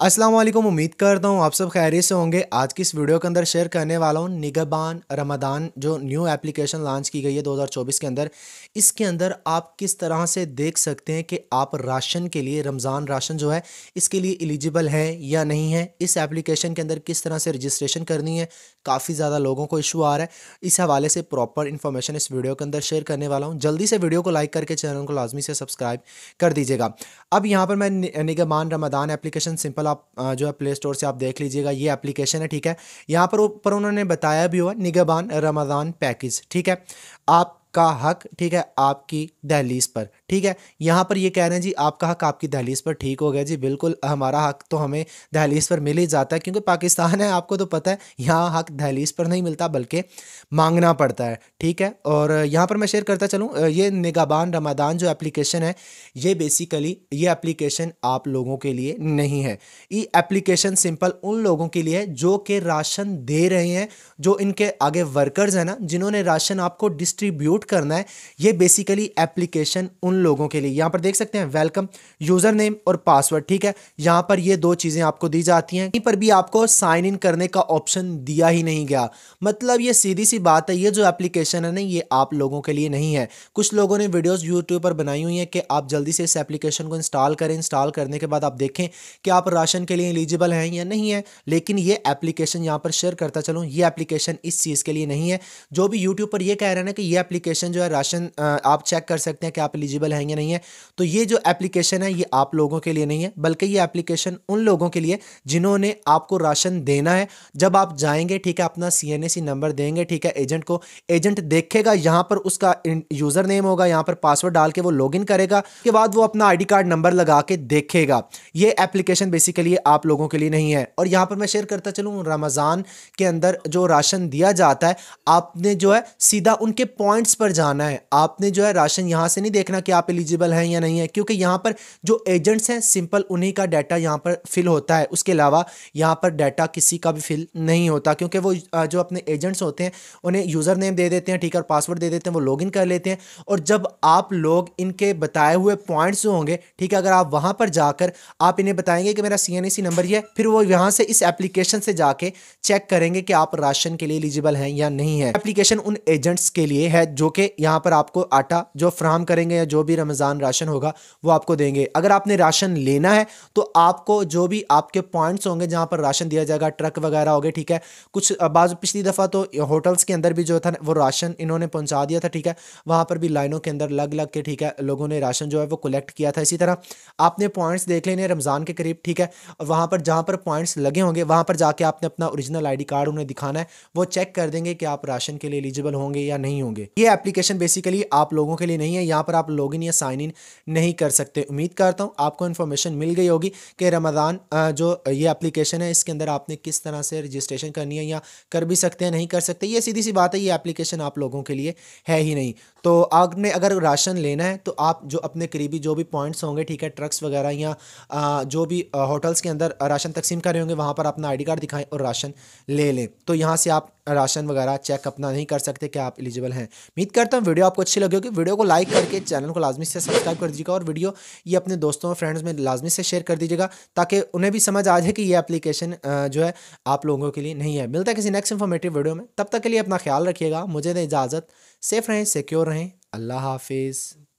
अस्सलाम वालेकुम उम्मीद करता हूँ आप सब खैरियत से होंगे आज की इस वीडियो के अंदर शेयर करने वाला हूँ निगबान रमदान जो न्यू एप्लीकेशन लॉन्च की गई है 2024 के अंदर इसके अंदर आप किस तरह से देख सकते हैं कि आप राशन के लिए रमज़ान राशन जो है इसके लिए एलिजिबल है या नहीं है इस एप्लीकेशन के अंदर किस तरह से रजिस्ट्रेशन करनी है काफ़ी ज़्यादा लोगों को इशू आ रहा है इस हवाले से प्रॉपर इन्फॉर्मेशन इस वीडियो के अंदर शेयर करने वाला हूँ जल्दी से वीडियो को लाइक करके चैनल को लाजमी से सब्सक्राइब कर दीजिएगा अब यहाँ पर मैं Nigehban Ramzan application simple apple आप जो है प्ले स्टोर से आप देख लीजिएगा ये एप्लीकेशन है ठीक है यहाँ पर ऊपर उन्होंने बताया भी हुआ निगबान रमज़ान पैकेज ठीक है आपका हक ठीक है आपकी दहलीज पर ठीक है यहाँ पर ये कह रहे हैं जी आपका हक आपकी दहलीज़ पर ठीक हो गया जी बिल्कुल हमारा हक तो हमें दहलीज़ पर मिल ही जाता है क्योंकि पाकिस्तान है आपको तो पता है यहाँ हक दहलीज़ पर नहीं मिलता बल्कि मांगना पड़ता है ठीक है और यहाँ पर मैं शेयर करता चलूँ ये निगाबान रमादान जो एप्लीकेशन है ये बेसिकली ये एप्लीकेशन आप लोगों के लिए नहीं है ये एप्लीकेशन सिंपल उन लोगों के लिए है जो कि राशन दे रहे हैं जो इनके आगे वर्कर्स हैं ना जिन्होंने राशन आपको डिस्ट्रीब्यूट करना है ये बेसिकली एप्लीकेशन उन लोगों के लिए यहाँ पर देख सकते हैं वेलकम यूज़र नेम और पासवर्ड ठीक है यहाँ पर ये दो चीज़ें आपको दी जाती हैं कहीं पर भी आपको साइन इन करने का ऑप्शन दिया ही नहीं गया मतलब ये सीधी सी बात है ये जो एप्लीकेशन है ना ये आप लोगों के लिए नहीं है कुछ लोगों ने वीडियोज़ यूट्यूब पर बनाई हुई है कि आप जल्दी से इस एप्लीकेशन को इंस्टॉल करें इंस्टॉल करने के बाद आप देखें कि आप राशन के लिए एलिजिबल हैं या नहीं है लेकिन ये एप्लीकेशन यहाँ पर शेयर करता चलूँ ये एप्लीकेशन इस चीज़ के लिए नहीं है जो भी यूट्यूब पर यह कह रहे हैं ना कि यह एप्लीकेशन जो है राशन आप चेक कर सकते हैं कि आप एलिजिबल एलिजिबल हैं या नहीं है तो ये जो एप्लीकेशन है ये आप लोगों के लिए नहीं है बल्कि ये एप्लीकेशन उन लोगों के लिए जिन्होंने आपको राशन देना है जब आप जाएंगे ठीक है अपना सी नंबर देंगे ठीक है एजेंट को एजेंट देखेगा यहाँ पर उसका यूज़र नेम होगा यहाँ पर पासवर्ड डाल के वो लॉग करेगा के बाद वो अपना आई कार्ड नंबर लगा के देखेगा ये एप्लीकेशन बेसिकली आप लोगों के लिए नहीं है और यहाँ पर मैं शेयर करता चलूँ रमज़ान के अंदर जो राशन दिया जाता है आपने जो है सीधा उनके पॉइंट्स पर जाना है आपने जो है राशन यहाँ से नहीं देखना कि कि आप एलिजिबल हैं या नहीं है क्योंकि यहाँ पर जो एजेंट्स हैं सिंपल उन्हीं का डाटा यहाँ पर फिल होता है उसके अलावा यहाँ पर डाटा किसी का भी फिल नहीं होता क्योंकि वो जो अपने एजेंट्स होते हैं उन्हें यूज़र नेम दे देते हैं ठीक है पासवर्ड दे देते हैं वो लॉग कर लेते हैं और जब आप लोग इनके बताए हुए पॉइंट्स होंगे ठीक है अगर आप वहाँ पर जाकर आप इन्हें बताएंगे कि मेरा सी नंबर e ये है फिर वो यहाँ से इस एप्लीकेशन से जाके चेक करेंगे कि आप राशन के लिए एलिजिबल हैं या नहीं है एप्लीकेशन उन एजेंट्स के लिए है जो कि यहाँ पर आपको आटा जो फ्राहम करेंगे या जो भी रमज़ान राशन होगा वो आपको देंगे अगर आपने राशन लेना है तो आपको जो भी आपके पॉइंट्स होंगे जहाँ पर राशन दिया जाएगा ट्रक वगैरह हो ठीक है कुछ बाज पिछली दफ़ा तो होटल्स के अंदर भी जो था वो राशन इन्होंने पहुँचा दिया था ठीक है वहाँ पर भी लाइनों के अंदर लग लग के ठीक है लोगों ने राशन जो है वो कलेक्ट किया था इसी तरह आपने पॉइंट्स देख लेने रमज़ान के करीब ठीक है वहाँ पर जहाँ पर पॉइंट्स लगे होंगे वहाँ पर जाके आपने अपना ओरिजिनल आई कार्ड उन्हें दिखाना है वो चेक कर देंगे कि आप राशन के लिए एलिजिबल होंगे या नहीं होंगे ये एप्लीकेशन बेसिकली आप लोगों के लिए नहीं है यहाँ पर आप लोग लॉग इन या साइन इन नहीं कर सकते उम्मीद करता हूँ आपको इन्फॉर्मेशन मिल गई होगी कि रमज़ान जो ये एप्लीकेशन है इसके अंदर आपने किस तरह से रजिस्ट्रेशन करनी है या कर भी सकते हैं नहीं कर सकते ये सीधी सी बात है ये एप्लीकेशन आप लोगों के लिए है ही नहीं तो आपने अगर राशन लेना है तो आप जो अपने करीबी जो भी पॉइंट्स होंगे ठीक है ट्रक्स वगैरह या जो भी होटल्स के अंदर राशन तकसीम कर रहे होंगे वहाँ पर अपना आईडी कार्ड दिखाएं और राशन ले लें तो यहाँ से आप राशन वगैरह चेक अपना नहीं कर सकते कि आप एलिजिबल हैं उम्मीद करता हूँ वीडियो आपको अच्छी लगी होगी वीडियो को लाइक करके चैनल को लाजमी से सब्सक्राइब कर दीजिएगा और वीडियो ये अपने दोस्तों और फ्रेंड्स में लाजमी से शेयर कर दीजिएगा ताकि उन्हें भी समझ आ जाए कि ये एप्लीकेशन जो है आप लोगों के लिए नहीं है मिलता है किसी नेक्स्ट इन्फॉर्मेटिव वीडियो में तब तक के लिए अपना ख्याल रखिएगा मुझे दें इजाज़त सेफ रहें सिक्योर रहें अल्लाह हाफिज़